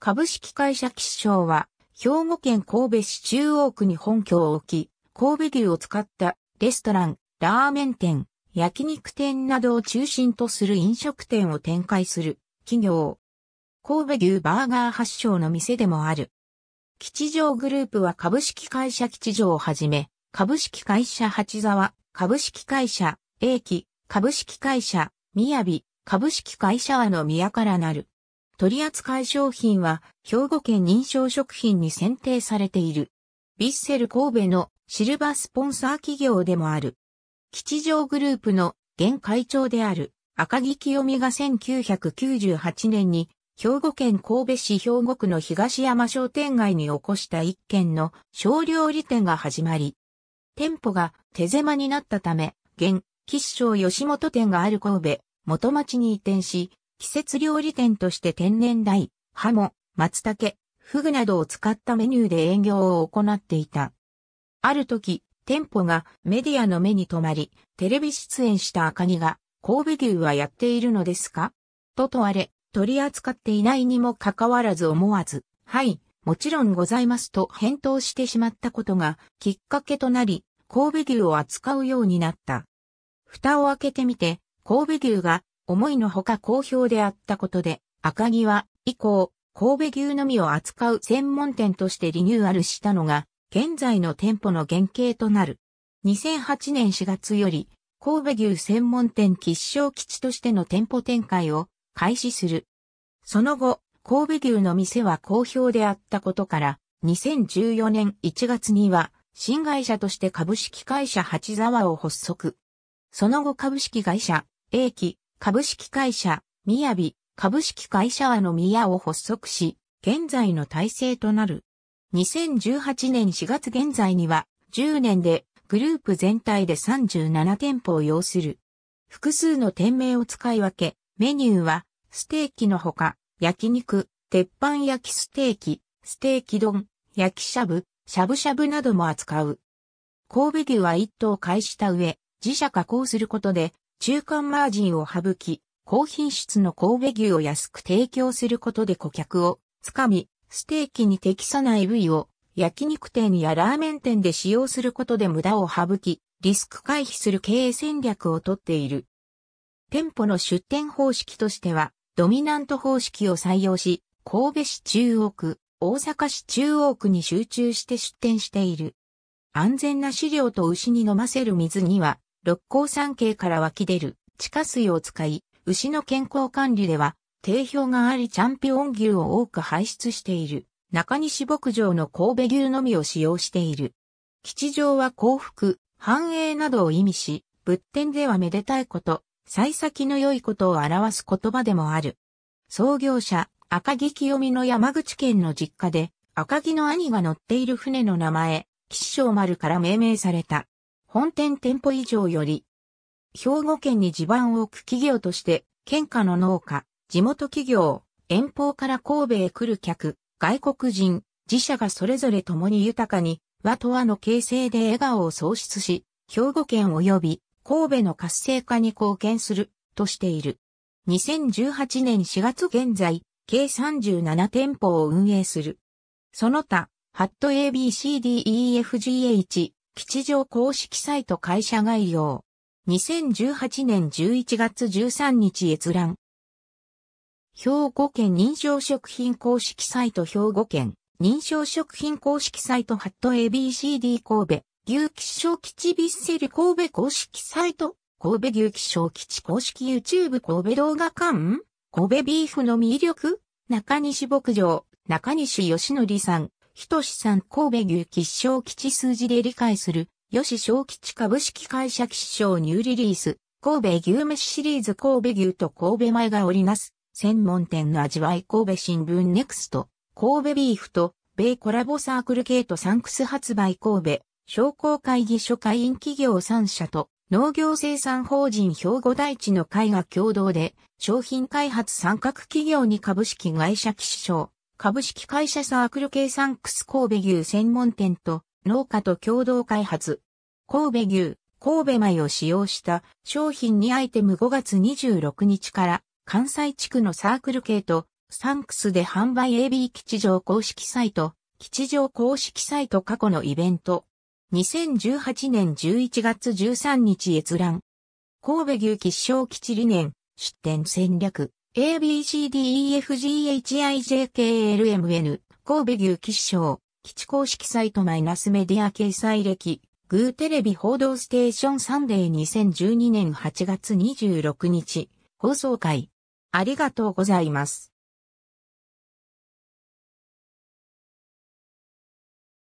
株式会社吉祥は、兵庫県神戸市中央区に本拠を置き、神戸牛を使ったレストラン、ラーメン店、焼肉店などを中心とする飲食店を展開する企業。神戸牛バーガー発祥の店でもある。吉祥グループは株式会社吉祥をはじめ、株式会社八沢、株式会社英気、株式会社宮や株式会社和の宮からなる。取扱い商品は兵庫県認証食品に選定されている。ビッセル神戸のシルバースポンサー企業でもある。吉祥グループの現会長である赤木清美が1998年に兵庫県神戸市兵庫区の東山商店街に起こした一件の小料理店が始まり、店舗が手狭になったため、現、吉祥吉本店がある神戸、元町に移転し、季節料理店として天然大、ハモ、松茸、フグなどを使ったメニューで営業を行っていた。ある時、店舗がメディアの目に留まり、テレビ出演した赤木が、神戸牛はやっているのですかと問われ、取り扱っていないにもかかわらず思わず、はい、もちろんございますと返答してしまったことがきっかけとなり、神戸牛を扱うようになった。蓋を開けてみて、神戸牛が思いのほか好評であったことで、赤木は以降、神戸牛のみを扱う専門店としてリニューアルしたのが、現在の店舗の原型となる。2008年4月より、神戸牛専門店吉祥基地としての店舗展開を開始する。その後、神戸牛の店は好評であったことから、2014年1月には、新会社として株式会社八沢を発足。その後株式会社、英記、株式会社、みやび、株式会社はの宮を発足し、現在の体制となる。2018年4月現在には、10年でグループ全体で37店舗を要する。複数の店名を使い分け、メニューは、ステーキのほか、焼肉、鉄板焼きステーキ、ステーキ丼、焼きしゃぶ、しゃぶしゃぶなども扱う。神戸牛は一頭返した上、自社加工することで、中間マージンを省き、高品質の神戸牛を安く提供することで顧客をつかみ、ステーキに適さない部位を焼肉店やラーメン店で使用することで無駄を省き、リスク回避する経営戦略をとっている。店舗の出店方式としては、ドミナント方式を採用し、神戸市中央区、大阪市中央区に集中して出店している。安全な飼料と牛に飲ませる水には、六甲山系から湧き出る地下水を使い、牛の健康管理では、定評がありチャンピオン牛を多く排出している。中西牧場の神戸牛のみを使用している。吉祥は幸福、繁栄などを意味し、仏典ではめでたいこと、幸先の良いことを表す言葉でもある。創業者、赤木清美の山口県の実家で、赤木の兄が乗っている船の名前、吉祥丸から命名された。本店店舗以上より、兵庫県に地盤を置く企業として、県下の農家、地元企業、遠方から神戸へ来る客、外国人、自社がそれぞれ共に豊かに、和と和の形成で笑顔を創出し、兵庫県及び神戸の活性化に貢献するとしている。2018年4月現在、計37店舗を運営する。その他、ハット ABCDEFGH、吉祥公式サイト会社概要。2018年11月13日閲覧。兵庫県認証食品公式サイト兵庫県認証食品公式サイトハット ABCD 神戸牛吉象基地ビッセル神戸公式サイト神戸牛吉象基地公式 YouTube 神戸動画館神戸ビーフの魅力中西牧場中西義則さんひとしさん神戸牛吉祥吉数字で理解する、吉小吉株式会社吉祥ニューリリース、神戸牛飯シリーズ神戸牛と神戸米が織りなす、専門店の味わい神戸新聞ネクスト、神戸ビーフと、米コラボサークル系とサンクス発売神戸、商工会議所会員企業3社と、農業生産法人兵庫大地の会が共同で、商品開発参画企業に株式会社吉祥、株式会社サークル系サンクス神戸牛専門店と農家と共同開発。神戸牛、神戸米を使用した商品2アイテム5月26日から関西地区のサークル系とサンクスで販売 AB 吉祥公式サイト、吉祥公式サイト過去のイベント。2018年11月13日閲覧。神戸牛吉祥吉理念、出店戦略。ABCDEFGHIJKLMN 神戸牛吉祥基地公式サイトマイナスメディア掲載歴グーテレビ報道ステーションサンデー2012年8月26日放送回ありがとうございます。